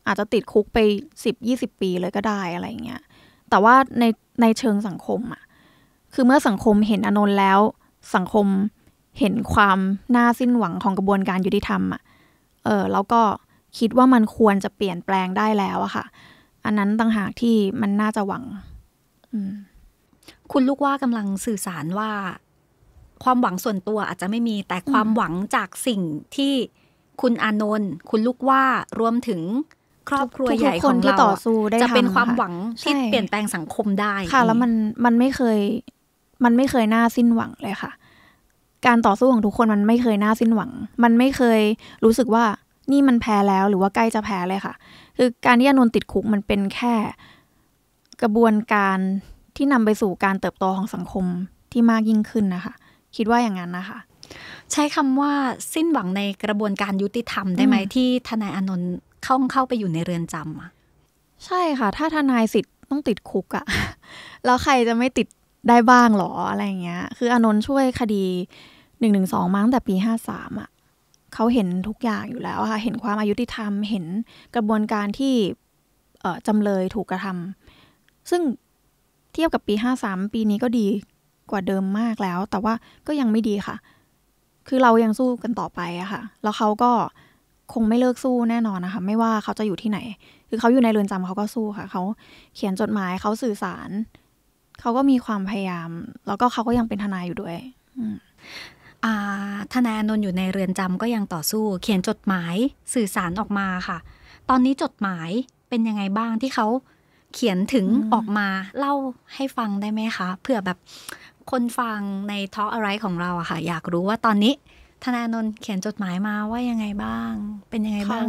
อาจจะติดคุกไปสิบยี่สิบปีเลยก็ได้อะไรเงี้ย แต่ว่าในในเชิงสังคมอะ คือเมื่อสังคมเห็นอนนท์แล้ว สังคมเห็นความน่าสิ้นหวังของกระบวนการยุติธรรมอะ เออแล้วก็คิดว่ามันควรจะเปลี่ยนแปลงได้แล้วอะค่ะ อันนั้นต่างหากที่มันน่าจะหวังคุณลูกว่ากำลังสื่อสารว่า ความหวังส่วนตัวอาจจะไม่มี แต่ความหวังจากสิ่งที่คุณอานนท์ คุณลูกว่า รวมถึง ครอบครัวใหญ่ของเราต่อสู้ได้จะเป็นความหวัง ที่เปลี่ยนแปลงสังคมได้ ค่ะ แล้วมันมันไม่เคย มันไม่เคยน่าสิ้นหวังเลยค่ะ การต่อสู้ของทุกคน มันไม่เคยน่าสิ้นหวัง มันไม่เคยรู้สึกว่านี่มันแพ้แล้วหรือว่าใกล้จะแพ้เลยค่ะ คือการที่อนนท์ติดคุกมันเป็นแค่ กระบวนการที่นำไปสู่การเติบโตของสังคมที่มากยิ่งขึ้นนะคะ คิดว่าอย่างนั้นนะคะ ใช้คำว่าสิ้นหวังในกระบวนการยุติธรรมได้ไหมที่ทนายอนนท์เข้าเข้าไปอยู่ในเรือนจำอะใช่ค่ะ ถ้าทนายสิทธิ์ต้องติดคุกอะแล้วใครจะไม่ติดได้บ้างหรออะไรเงี้ย คืออนนท์ช่วยคดีหนึ่งหนึ่งสองมั้ง แต่ปีห้าสามอ่ะเขาเห็นทุกอย่างอยู่แล้วค่ะ เห็นความอายุติธรรม เห็นกระบวนการที่จำเลยถูกกระทำซึ่งเทียบกับปี53ปีนี้ก็ดีกว่าเดิมมากแล้ว แต่ว่าก็ยังไม่ดีค่ะ คือเรายังสู้กันต่อไปอะค่ะ แล้วเขาก็คงไม่เลิกสู้แน่นอนนะคะ ไม่ว่าเขาจะอยู่ที่ไหน คือเขาอยู่ในเรือนจำเขาก็สู้ค่ะ เขาเขียนจดหมาย เขาสื่อสาร เขาก็มีความพยายาม แล้วก็เขาก็ยังเป็นทนายอยู่ด้วย อืมธนาอนนท์อยู่ในเรือนจำก็ยังต่อสู้ เขียนจดหมายสื่อสารออกมาค่ะ ตอนนี้จดหมายเป็นยังไงบ้างที่เขาเขียนถึงออกมา เล่าให้ฟังได้ไหมคะเผื่อแบบคนฟังในทออะไรของเราอะค่ะ อยากรู้ว่าตอนนี้ธนาอนนเขียนจดหมายมาว่ายังไงบ้าง เป็นยังไงบ้าง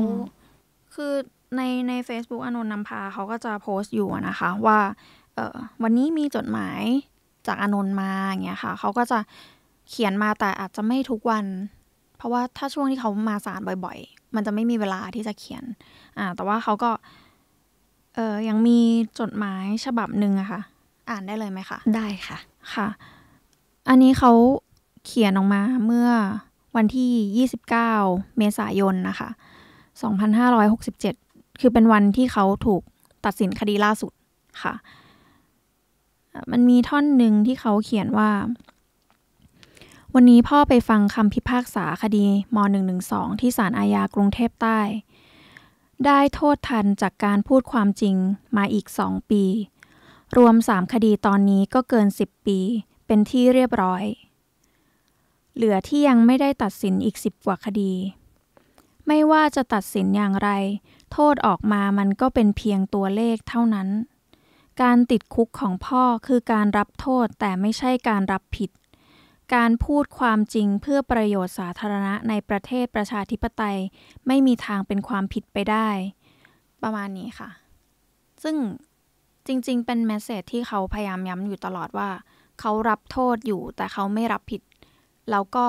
คือในใน a c e b o o k อนนท์นำพาเขาก็จะโพสต์อยู่นะคะ ว่าวันนี้มีจดหมายจากอนนนมาอย่างเงี้ยค่ะเขาก็จะเขียนมาแต่อาจจะไม่ทุกวัน เพราะว่าถ้าช่วงที่เขามาศาลบ่อย ๆ มันจะไม่มีเวลาที่จะเขียน อ่า แต่ว่าเขาก็ เออยังมีจดหมายฉบับหนึ่งอะคะ่ะ อ่านได้เลยไหมคะ ได้ค่ะค่ะ อันนี้เขาเขียนออกมาเมื่อวันที่ 29เมษายนนะคะ2567 คือเป็นวันที่เขาถูกตัดสินคดีล่าสุดค่ะ มันมีท่อนหนึ่งที่เขาเขียนว่าวันนี้พ่อไปฟังคำพิพากษาคดีม .112 ที่ศาลอาญากรุงเทพใต้ ได้โทษทันจากการพูดความจริงมาอีก 2 ปี รวม 3 คดีตอนนี้ก็เกิน 10 ปี เป็นที่เรียบร้อย เหลือที่ยังไม่ได้ตัดสินอีก 10กว่าคดี ไม่ว่าจะตัดสินอย่างไร โทษออกมามันก็เป็นเพียงตัวเลขเท่านั้น การติดคุกของพ่อคือการรับโทษแต่ไม่ใช่การรับผิดการพูดความจริงเพื่อประโยชน์สาธารณะในประเทศประชาธิปไตยไม่มีทางเป็นความผิดไปได้ ประมาณนี้ค่ะ ซึ่งจริงๆเป็นแมสเซจที่เขาพยายามย้ำอยู่ตลอดว่า เขารับโทษอยู่แต่เขาไม่รับผิด แล้วก็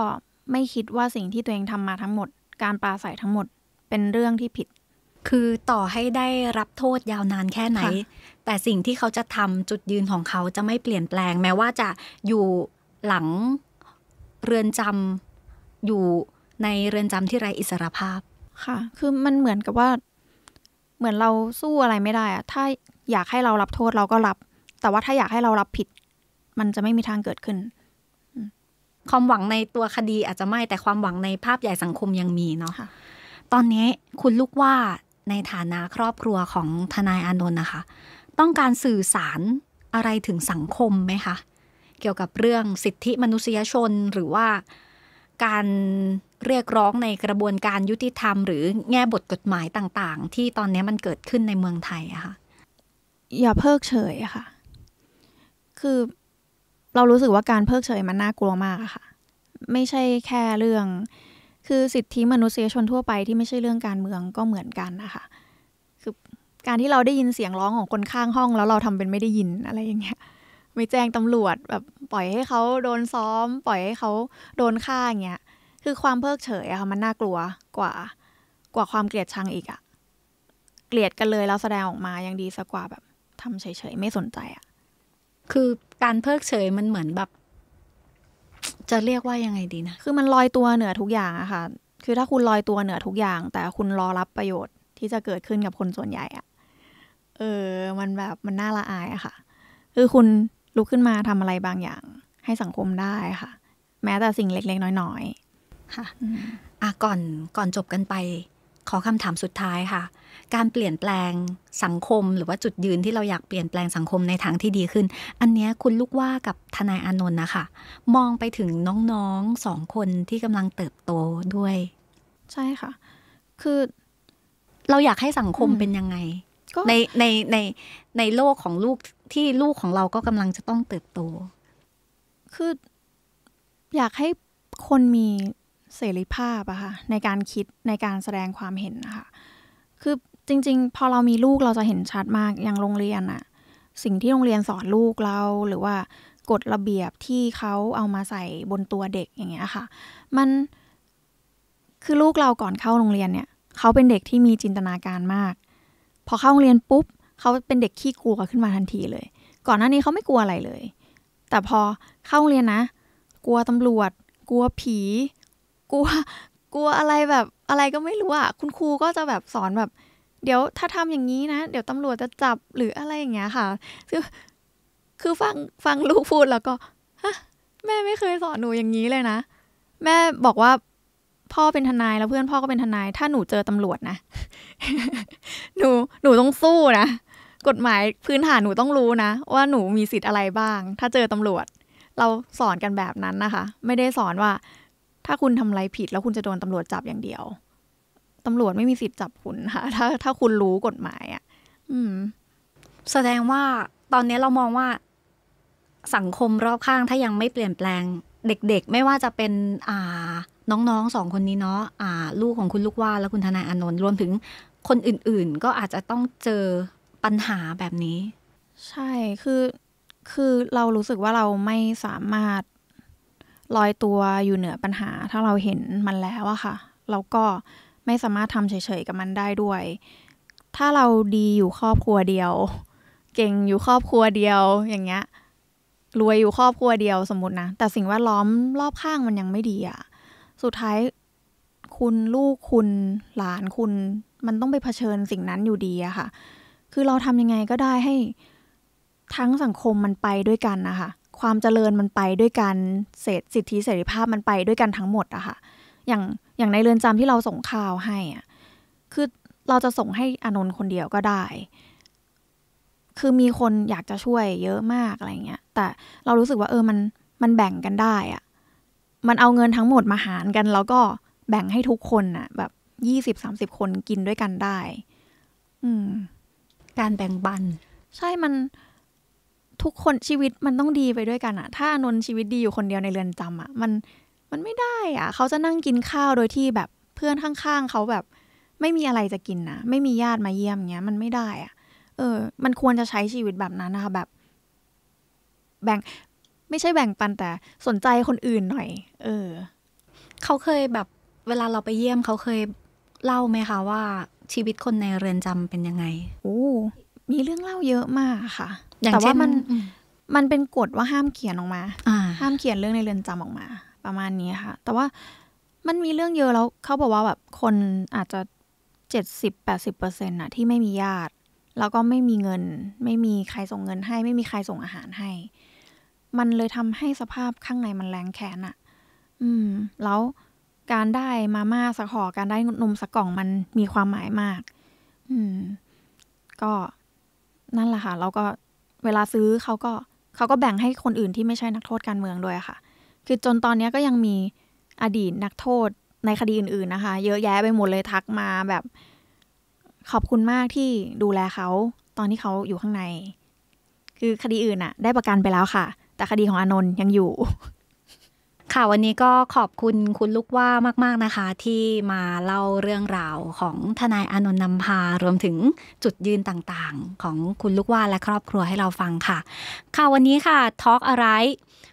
ไม่คิดว่าสิ่งที่ตัวเองทำมาทั้งหมด การปลาใส่ทั้งหมดเป็นเรื่องที่ผิด คือต่อให้ได้รับโทษยาวนานแค่ไหน แต่สิ่งที่เขาจะทำจุดยืนของเขาจะไม่เปลี่ยนแปลงแม้ว่าจะอยู่หลังเรือนจำอยู่ในเรือนจำที่ไรอิสรภาพค่ะ คือมันเหมือนกับว่า เหมือนเราสู้อะไรไม่ได้อะถ้าอยากให้เรารับโทษเราก็รับแต่ว่าถ้าอยากให้เรารับผิด มันจะไม่มีทางเกิดขึ้น ความหวังในตัวคดีอาจจะไม่แต่ความหวังในภาพใหญ่สังคมยังมีเนาะะตอนนี้คุณลูกว่าในฐานะครอบครัวของทนายอานนท์นะคะต้องการสื่อสารอะไรถึงสังคมไหมคะเกี่ยวกับเรื่องสิทธิมนุษยชนหรือว่า การเรียกร้องในกระบวนการยุติธรรมหรือ แง่บทกฎหมายต่าง ๆ ที่ตอนนี้มันเกิดขึ้นในเมืองไทยอะค่ะอย่าเพิกเฉยอะค่ะ คือเรารู้สึกว่าการเพิกเฉยมันน่ากลัวมากอะค่ะ ไม่ใช่แค่เรื่องคือสิทธิมนุษยชนทั่วไปที่ไม่ใช่เรื่องการเมืองก็เหมือนกันนะคะคือการที่เราได้ยินเสียงร้องของคนข้างห้อง แล้วเราทำเป็นไม่ได้ยินอะไรอย่างเงี้ยไม่แจ้งตำรวจแบบ ปล่อยให้เขาโดนซ้อม ปล่อยให้เขาโดนฆ่าอย่างเงี้ยคือความเพิกเฉยอะค่ะมันน่ากลัวกว่ากว่าความเกลียดชังอีกอะเกลียดกันเลยแล้วแสดงออกมา ยังดีสักกว่าแบบทำเฉยๆไม่สนใจอะคือการเพิกเฉยมันเหมือนแบบ จะเรียกว่ายังไงดีนะ คือมันลอยตัวเหนือทุกอย่างอะค่ะ คือถ้าคุณลอยตัวเหนือทุกอย่าง แต่คุณรอรับประโยชน์ที่จะเกิดขึ้นกับคนส่วนใหญ่อะเออมันแบบมันน่าละอายอะค่ะ คือคุณลุกขึ้นมาทำอะไรบางอย่างให้สังคมได้ค่ะ แม้แต่สิ่งเล็ก ๆ น้อยๆค่ะอ่ะก่อนก่อนจบกันไป ขอคำถามสุดท้ายค่ะ การเปลี่ยนแปลงสังคมหรือว่าจุดยืนที่เราอยากเปลี่ยนแปลงสังคมในทางที่ดีขึ้น อันนี้คุณลูกว่ากับทนายอานนท์นะคะ มองไปถึงน้องๆสองคนที่กำลังเติบโตด้วย ใช่ค่ะ คือ เราอยากให้สังคมเป็นยังไงในในในในโลกของลูกที่ลูกของเราก็กำลังจะต้องเติบโต คืออยากให้คนมีเสรีภาพอะค่ะในการคิดในการแสดงความเห็นนะคะ คือจริง ๆ พอเรามีลูกเราจะเห็นชัดมาก อย่างโรงเรียนอะสิ่งที่โรงเรียนสอนลูกเราหรือว่ากฎระเบียบที่เขาเอามาใส่บนตัวเด็กอย่างเงี้ยค่ะ มันคือลูกเราก่อนเข้าโรงเรียนเนี่ยเขาเป็นเด็กที่มีจินตนาการมาก พอเข้าโรงเรียนปุ๊บเขาเป็นเด็กขี้กลัวขึ้นมาทันทีเลย ก่อนหน้านี้เขาไม่กลัวอะไรเลย แต่พอเข้าโรงเรียนนะ กลัวตำรวจ กลัวผี กลัว กลัวอะไรแบบ อะไรก็ไม่รู้อะคุณครูก็จะแบบสอนแบบ เดี๋ยวถ้าทำอย่างนี้นะ เดี๋ยวตำรวจจะจับหรืออะไรอย่างเงี้ย ค่ะ คือคือฟังฟังลูกพูดแล้วก็ ฮะ แม่ไม่เคยสอนหนูอย่างนี้เลยนะ แม่บอกว่า พ่อเป็นทนายแล้วเพื่อนพ่อก็เป็นทนาย ถ้าหนูเจอตำรวจนะ หนู หนูต้องสู้นะกฎหมายพื้นฐานหนูต้องรู้นะว่าหนูมีสิทธิ์อะไรบ้าง ถ้าเจอตำรวจ เราสอนกันแบบนั้นนะคะ ไม่ได้สอนว่า ถ้าคุณทำอะไรผิด แล้วคุณจะโดนตำรวจจับอย่างเดียวตำรวจไม่มีสิทธิ์จับคุณค่ะถ้าถ้าคุณรู้กฎหมายอะ่ะแสดงว่า ตอนนี้เรามองว่าสังคมรอบข้าง ถ้ายังไม่เปลี่ยนแปลง เด็กๆ ไม่ว่าจะเป็น อ่า น้องๆสองคนนี้เนาะอ่า ลูกของคุณลูกว่าและคุณทนายอนนท์รวมถึงคนอื่นๆ ก็อาจจะต้องเจอปัญหาแบบนี้ ใช่ คือ คือเรารู้สึกว่าเราไม่สามารถลอยตัวอยู่เหนือปัญหา ถ้าเราเห็นมันแล้วอะค่ะเราก็ไม่สามารถทำเฉยๆกับมันได้ด้วย ถ้าเราดีอยู่ครอบครัวเดียว เก่งอยู่ครอบครัวเดียวอย่างเงี้ยรวยอยู่ครอบครัวเดียวสมมตินะ แต่สิ่งแวดล้อมรอบข้างมันยังไม่ดีอะสุดท้าย คุณลูกคุณหลานคุณมันต้องไปเผชิญสิ่งนั้นอยู่ดีอะค่ะคือเราทำยังไงก็ได้ให้ทั้งสังคมมันไปด้วยกันนะคะความเจริญมันไปด้วยกันเศษสิทธิเสรีภาพมันไปด้วยกันทั้งหมดอะค่ะ อย่างอย่างในเรือนจำที่เราส่งข่าวให้อะคือเราจะส่งให้อนนท์คนเดียวก็ได้ คือมีคนอยากจะช่วยเยอะมากอะไรเงี้ยแต่เรารู้สึกว่าเออมัน มันแบ่งกันได้อะมันเอาเงินทั้งหมดมาหารกัน แล้วก็แบ่งให้ทุกคนอะแบบยี่สิบสามสิบคนกินด้วยกันได้ อืมการแบ่งปัน ใช่มันทุกคนชีวิตมันต้องดีไปด้วยกันอะถ้านนชีวิตดีอยู่คนเดียวในเรือนจำอะ มัน มันไม่ได้อะเขาจะนั่งกินข้าวโดยที่แบบ เพื่อนข้างๆเขาแบบ ไม่มีอะไรจะกินนะไม่มีญาติมาเยี่ยมเงี้ยมันไม่ได้อะเออ มันควรจะใช้ชีวิตแบบนั้นนะคะแบบ แบ่ง ไม่ใช่แบ่งปันแต่สนใจคนอื่นหน่อย เออเขาเคยแบบ เวลาเราไปเยี่ยมเขาเคยเล่าไหมคะว่าชีวิตคนในเรือนจำเป็นยังไง โอ้ มีเรื่องเล่าเยอะมากค่ะ แต่ว่ามัน มันเป็นกฎว่าห้ามเขียนออกมา ห้ามเขียนเรื่องในเรือนจำออกมา ประมาณนี้ค่ะ แต่ว่ามันมีเรื่องเยอะแล้ว เขาบอกว่าแบบ คนอาจจะเจ็ดสิบแปดสิบเปอร์เซ็นต์อะที่ไม่มีญาติ แล้วก็ไม่มีเงิน ไม่มีใครส่งเงินให้ ไม่มีใครส่งอาหารให้ มันเลยทำให้สภาพข้างในมันแรงแค้นอะอืม แล้วการได้มาม่าสักห่อการได้นมสักกล่องมันมีความหมายมาก อืม ก็นั่นแหละค่ะ แล้วก็เวลาซื้อเขาก็เขาก็แบ่งให้คนอื่นที่ไม่ใช่นักโทษการเมืองด้วยค่ะ คือจนตอนนี้ก็ยังมีอดีตนักโทษในคดีอื่นๆนะคะ เยอะแยะไปหมดเลยทักมา แบบ ขอบคุณมากที่ดูแลเขาตอนที่เขาอยู่ข้างใน คือคดีอื่นอะได้ประกันไปแล้วค่ะ แต่คดีของอนนท์ยังอยู่ค่ะ วันนี้ก็ขอบคุณคุณลูกว่ามาก ๆ นะคะ ที่มาเล่าเรื่องราวของทนายอนนท์นำพารวมถึงจุดยืนต่างๆ ของคุณลูกว่าและครอบครัวให้เราฟังค่ะ ค่ะ วันนี้ค่ะทอล์กอะไร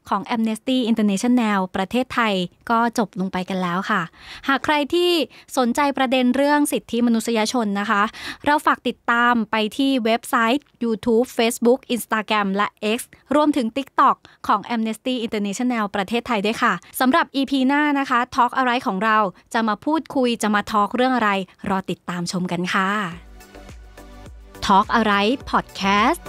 ของ Amnesty International ประเทศไทย ก็จบลงไปกันแล้วค่ะ หากใครที่สนใจประเด็นเรื่องสิทธิมนุษยชนนะคะ เราฝากติดตามไปที่เว็บไซต์ YouTube Facebook Instagram และ X รวมถึง TikTok ของ Amnesty International ประเทศไทยด้วยค่ะสำหรับ EP หน้านะคะทอล์กอะไรของเรา จะมาพูดคุยจะมาทอล์กเรื่องอะไร รอติดตามชมกันค่ะ Talk อะไร Podcast